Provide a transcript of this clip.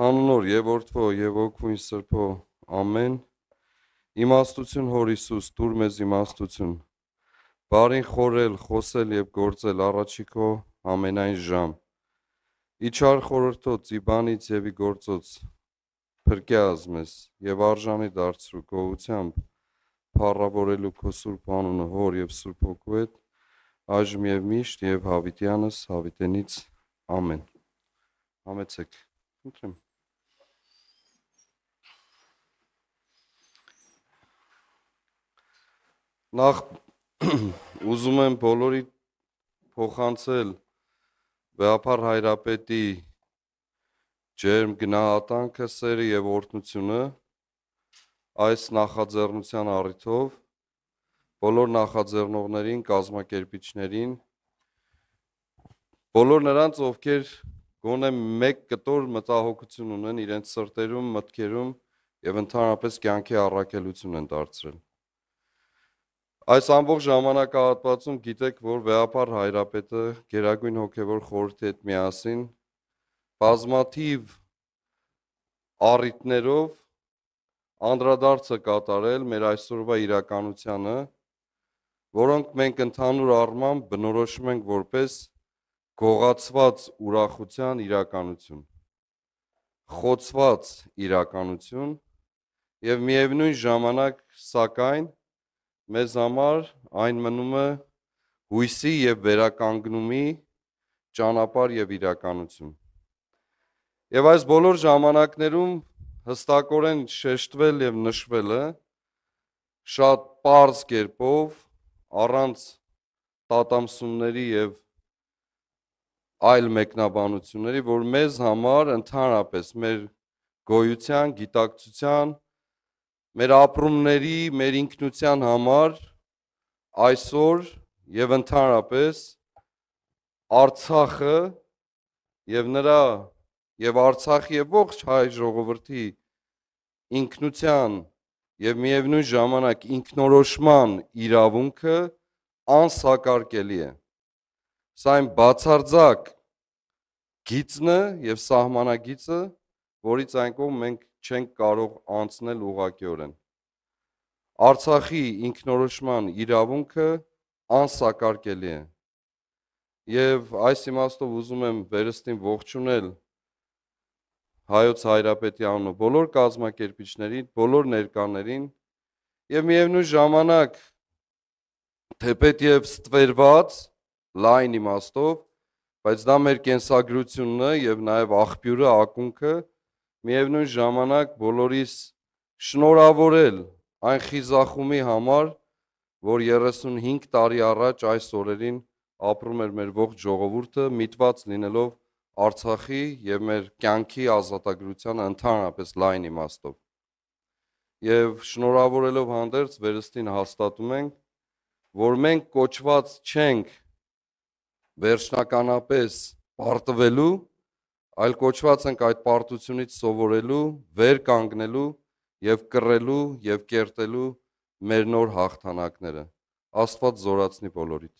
Հաննոր եւ Օրդվո եւ Օգուին Սրբո։ Ամեն։ Իմաստություն Հոր Հիսուս, դուր մեզ իմաստություն։ Բարին խորել, խոսել եւ գործել առաջիկո ամենայն ժամ։ Իչար խորհրդոց, իբանից եւի գործոց փրկե ազմես եւ արժանի դարձրու գողությամբ փառավորելու քո Սուրբ անունը Հոր եւ Սուրբ Օգու հետ այժմ եւ միշտ եւ հավիտյանս հավիտենից ամեն։ Համեցեք։ Ընտրեմ։ Նախ ուզում եմ բոլորի փոխանցել Վեհապար Հայրապետի ջերմ գնահատանքը, սերը եւ օրհնությունը այս նախաձեռնության առիթով բոլոր նախաձեռնողներին, կազմակերպիչներին, բոլոր նրանց, ովքեր գոնե մեկ կտոր մտահոգություն ունեն իրենց սրտերում, մտքերում եւ ընդհանրապես կյանքի առաքելություն են դարձրել։ Այս ամբողջ ժամանակահատվածում գիտեք, որ Վեհապար Հայրապետը Գերագույն հոգևոր խորհրդի հետ միասին բազմաթիվ առիթներով անդրադարձը կատարել մեր այսօրվա իրականությանը, որոնք մենք ընդհանուր առմամբ բնորոշում ենք որպես գողացված ուրախության իրականություն, խոցված իրականություն եւ միևնույն ժամանակ սակայն մեզ համար այն մնում է հույսի եւ վերականգնումի ճանապարհ եւ իրականություն։ Եվ այս բոլոր ժամանակներում հստակորեն շեշտվել եւ նշվել է շատ པարզ կերպով առանց տատամսումների եւ այլ մեկնաբանությունների, որ մեզ համար ընդհանրապես մեր գոյության, գիտակցության, մեր ապրումների, մեր ինքնության համար այսօր եւ ընդհանրապես Արցախը եւ նրա եւ Արցախի եւ ողջ հայ ժողովրդի ինքնության եւ միևնույն ժամանակ ինքնորոշման իրավունքը անսակարկելի է։ Սա այն բացարձակ գիծն է եւ սահմանագիծը, որից այն կողմ մենք չենք կարող անցնել ուղղակիորեն։ Արցախի ինքնորոշման իրավունքը անսակարկելի է։ Եվ այս իմաստով ուզում եմ վերստին ողջունել հայոց հայրապետի անունով բոլոր կազմակերպիչներին, բոլոր ներկաներին եւ միևնույն ժամանակ թեպետ եւ ստվերված լայն իմաստով, բայց դա մեր կենսագրությունն է եւ նաեւ աղբյուրը, ակունքը, ակունքը միևնույն ժամանակ բոլորիս շնորհավորել այն խիզախումի համար, որ 35 տարի առաջ այս օրերին ապրում էր մեր ողջ ժողովուրդը, միտված լինելով Արցախի եւ մեր կյանքի ազատագրության ընդհանրապես լայն իմաստով։ Եվ շնորհավորելով հանդերձ վերստին հաստատում ենք, որ մենք կոչված չենք վերջնականապես պարտվելու այլ կոչված ենք այդ պարտությունից սովորելու, վեր կանգնելու եւ կռելու եւ կերտելու մեր նոր հաղթանակները։ Աստված զորացնի բոլորիդ։